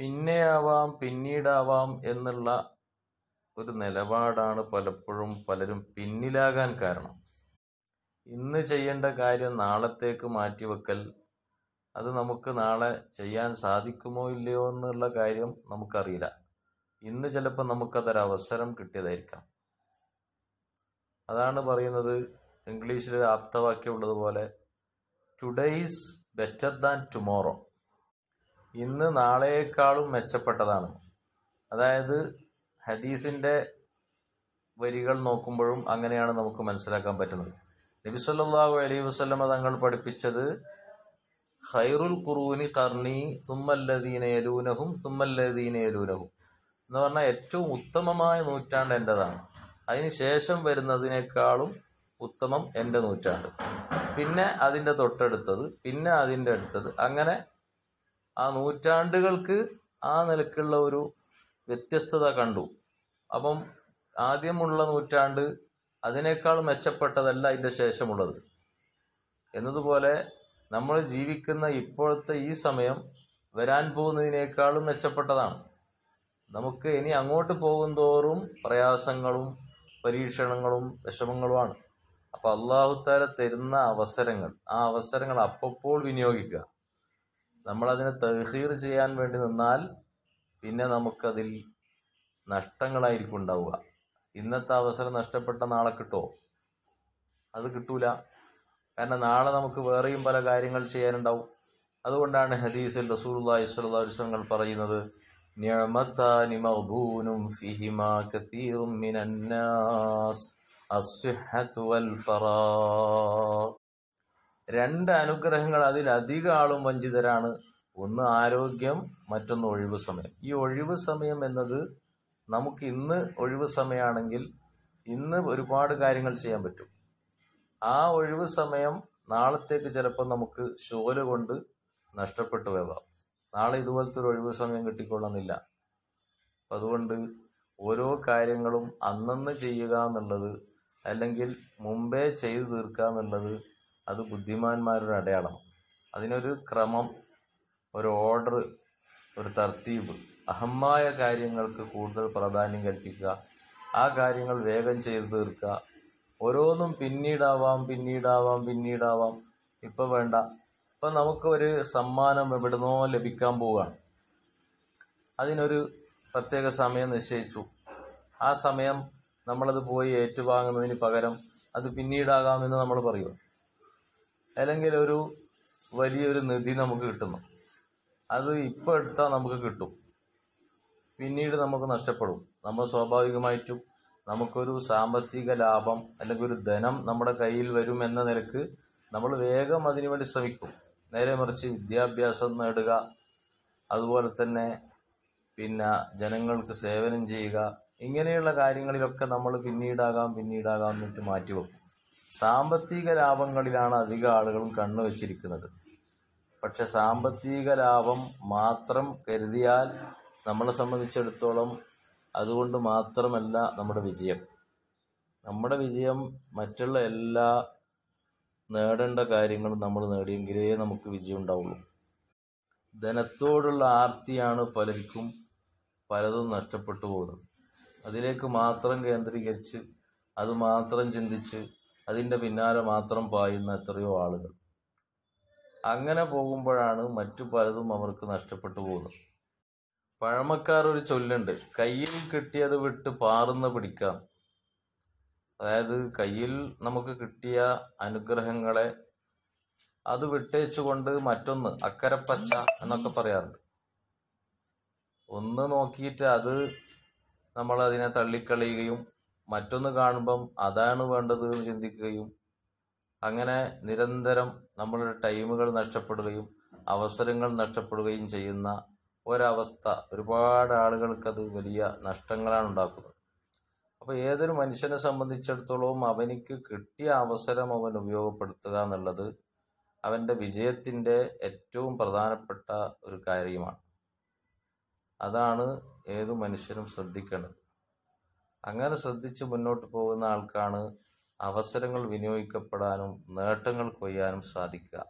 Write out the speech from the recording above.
പിന്നെയാവാം പിന്നീടാവാം എന്നുള്ള ഒരു നിലപാടാണ് പലപ്പോഴും പലരും പിന്നിലാകാൻ കാരണം ഇന്ന് ചെയ്യേണ്ട കാര്യം നാളത്തേക്ക് മാറ്റിവെക്കൽ അത് നമുക്ക് നാളെ ചെയ്യാൻ സാധിക്കുമോ ഇല്ലയോ എന്നുള്ള കാര്യം നമുക്കറിയില്ല ഇന്ന് ചിലപ്പോൾ നമുക്കതൊരവസരം കിട്ടിയതായിരിക്കാം അതാണ് പറയുന്നത് ഇംഗ്ലീഷിൽ ഉള്ളതുപോലെ today is better than tomorrow ഇന്ന് നാളെയേക്കാളും മെച്ചപ്പെട്ടതാണ് അതായത് ഹദീസിന്റെ വരികൾ നോക്കുമ്പോഴും അങ്ങനെയാണ് നമുക്ക് മനസ്സിലാക്കാൻ പറ്റുന്നത് നബി സല്ലല്ലാഹു അലൈഹി വസല്ലമ തങ്ങൾ പഠിപ്പിച്ചത് ഖൈറുൽ ഖുറൂനി കർണി സുമ്മല്ലദീന യലൂനഹും എന്ന് പറഞ്ഞാൽ ഏറ്റവും ഉത്തമമായ നൂറ്റാണ്ട് എൻ്റെതാണ് അതിനുശേഷം വരുന്നതിനേക്കാളും ഉത്തമം എൻ്റെ നൂറ്റാണ്ട് പിന്നെ അതിൻ്റെ തൊട്ടടുത്തത് പിന്നെ അതിൻ്റെ അടുത്തത് അങ്ങനെ ആ നൂറ്റാണ്ടുകൾക്ക് ആ നിലക്കുള്ള ഒരു വ്യത്യസ്തത കണ്ടു അപ്പം ആദ്യമുള്ള നൂറ്റാണ്ട് അതിനേക്കാൾ മെച്ചപ്പെട്ടതല്ല അതിൻ്റെ ശേഷമുള്ളത് എന്നതുപോലെ നമ്മൾ ജീവിക്കുന്ന ഇപ്പോഴത്തെ ഈ സമയം വരാൻ പോകുന്നതിനേക്കാളും മെച്ചപ്പെട്ടതാണ് നമുക്ക് ഇനി അങ്ങോട്ട് തോറും പ്രയാസങ്ങളും പരീക്ഷണങ്ങളും വിഷമങ്ങളുമാണ് അപ്പോൾ അള്ളാഹുത്താല തരുന്ന അവസരങ്ങൾ ആ അവസരങ്ങൾ അപ്പോൾ വിനിയോഗിക്കുക നമ്മളതിനെ തഹീർ ചെയ്യാൻ വേണ്ടി നിന്നാൽ പിന്നെ നമുക്കതിൽ നഷ്ടങ്ങളായിരിക്കും ഉണ്ടാവുക ഇന്നത്തെ അവസരം നഷ്ടപ്പെട്ട നാളെ കിട്ടുമോ അത് കിട്ടൂല കാരണം നാളെ നമുക്ക് വേറെയും പല കാര്യങ്ങൾ ചെയ്യാനുണ്ടാവും അതുകൊണ്ടാണ് ഹദീസിൽ റസൂലുള്ളാഹി സ്വല്ലല്ലാഹു അലൈഹി വസല്ലം പറയുന്നത് നിഅമത്താനി ഫിഹിമാ വൽ രണ്ട് അനുഗ്രഹങ്ങൾ അതിലധികം ആളും വഞ്ചിതരാണ് ഒന്ന് ആരോഗ്യം മറ്റൊന്ന് ഒഴിവ് സമയം ഈ ഒഴിവ് സമയം എന്നത് നമുക്ക് ഇന്ന് ഒഴിവ് സമയമാണെങ്കിൽ ഇന്ന് ഒരുപാട് കാര്യങ്ങൾ ചെയ്യാൻ പറ്റും ആ ഒഴിവ് സമയം നാളത്തേക്ക് ചിലപ്പോൾ നമുക്ക് ഷോല് കൊണ്ട് നഷ്ടപ്പെട്ടു പോകാം നാളെ ഇതുപോലത്തെ ഒരു ഒഴിവ് സമയം കിട്ടിക്കൊള്ളുന്നില്ല അതുകൊണ്ട് ഓരോ കാര്യങ്ങളും അന്നന്ന് ചെയ്യുക എന്നുള്ളത് അല്ലെങ്കിൽ മുമ്പേ ചെയ്തു തീർക്കുക എന്നുള്ളത് അത് ബുദ്ധിമാന്മാരുടെ അടയാളം അതിനൊരു ക്രമം ഒരു ഓർഡർ ഒരു തർത്തീവ് അഹമായ കാര്യങ്ങൾക്ക് കൂടുതൽ പ്രാധാന്യം കൽപ്പിക്കുക ആ കാര്യങ്ങൾ വേഗം ചെയ്തു തീർക്കുക ഓരോന്നും പിന്നീടാവാം പിന്നീടാവാം പിന്നീടാവാം ഇപ്പം വേണ്ട ഇപ്പം നമുക്കൊരു സമ്മാനം എവിടുന്നോ ലഭിക്കാൻ പോവുകയാണ് അതിനൊരു പ്രത്യേക സമയം നിശ്ചയിച്ചു ആ സമയം നമ്മളത് പോയി ഏറ്റുവാങ്ങുന്നതിന് പകരം അത് പിന്നീടാകാമെന്ന് നമ്മൾ പറയുക അല്ലെങ്കിൽ ഒരു വലിയൊരു നിധി നമുക്ക് കിട്ടുന്നു അത് ഇപ്പോൾ എടുത്താൽ നമുക്ക് കിട്ടും പിന്നീട് നമുക്ക് നഷ്ടപ്പെടും നമ്മൾ സ്വാഭാവികമായിട്ടും നമുക്കൊരു സാമ്പത്തിക ലാഭം അല്ലെങ്കിൽ ഒരു ധനം നമ്മുടെ കയ്യിൽ വരും എന്ന നിലക്ക് നമ്മൾ വേഗം അതിനുവേണ്ടി ശ്രമിക്കും നേരെ മറിച്ച് വിദ്യാഭ്യാസം നേടുക അതുപോലെ തന്നെ പിന്നെ ജനങ്ങൾക്ക് സേവനം ചെയ്യുക ഇങ്ങനെയുള്ള കാര്യങ്ങളിലൊക്കെ നമ്മൾ പിന്നീടാകാം പിന്നീടാകാം എന്നിട്ട് മാറ്റിവെക്കും സാമ്പത്തിക ലാഭങ്ങളിലാണ് അധികം ആളുകളും കണ്ണു വച്ചിരിക്കുന്നത് പക്ഷെ സാമ്പത്തിക ലാഭം മാത്രം കരുതിയാൽ നമ്മളെ സംബന്ധിച്ചിടത്തോളം അതുകൊണ്ട് മാത്രമല്ല നമ്മുടെ വിജയം നമ്മുടെ വിജയം മറ്റുള്ള എല്ലാ നേടേണ്ട കാര്യങ്ങളും നമ്മൾ നേടിയെങ്കിലേ നമുക്ക് വിജയം ഉണ്ടാവുള്ളൂ ധനത്തോടുള്ള ആർത്തിയാണ് പലർക്കും പലതും നഷ്ടപ്പെട്ടു പോകുന്നത് അതിലേക്ക് മാത്രം കേന്ദ്രീകരിച്ച് അത് മാത്രം ചിന്തിച്ച് അതിൻ്റെ പിന്നാലെ മാത്രം പായുന്ന എത്രയോ ആളുകൾ അങ്ങനെ പോകുമ്പോഴാണ് മറ്റു പലതും അവർക്ക് നഷ്ടപ്പെട്ടു പോകുന്നത് പഴമക്കാർ ഒരു ചൊല്ലുണ്ട് കയ്യിൽ കിട്ടിയത് വിട്ട് പാറുന്ന പിടിക്കാം അതായത് കയ്യിൽ നമുക്ക് കിട്ടിയ അനുഗ്രഹങ്ങളെ അത് വിട്ടേച്ചുകൊണ്ട് മറ്റൊന്ന് അക്കരപ്പച്ച എന്നൊക്കെ പറയാറുണ്ട് ഒന്ന് നോക്കിയിട്ട് അത് നമ്മൾ അതിനെ തള്ളിക്കളയുകയും മറ്റൊന്ന് കാണുമ്പം അതാണ് വേണ്ടത് എന്ന് ചിന്തിക്കുകയും അങ്ങനെ നിരന്തരം നമ്മളുടെ ടൈമുകൾ നഷ്ടപ്പെടുകയും അവസരങ്ങൾ നഷ്ടപ്പെടുകയും ചെയ്യുന്ന ഒരവസ്ഥ ഒരുപാട് ആളുകൾക്കത് വലിയ നഷ്ടങ്ങളാണ് ഉണ്ടാക്കുന്നത് അപ്പോൾ ഏതൊരു മനുഷ്യനെ സംബന്ധിച്ചിടത്തോളം അവനിക്ക് കിട്ടിയ അവസരം അവൻ ഉപയോഗപ്പെടുത്തുക എന്നുള്ളത് അവൻ്റെ വിജയത്തിൻ്റെ ഏറ്റവും പ്രധാനപ്പെട്ട ഒരു കാര്യമാണ് അതാണ് ഏതു മനുഷ്യനും ശ്രദ്ധിക്കേണ്ടത് അങ്ങനെ ശ്രദ്ധിച്ച് മുന്നോട്ട് പോകുന്ന ആൾക്കാണ് അവസരങ്ങൾ വിനിയോഗിക്കപ്പെടാനും നേട്ടങ്ങൾ കൊയ്യാനും സാധിക്കുക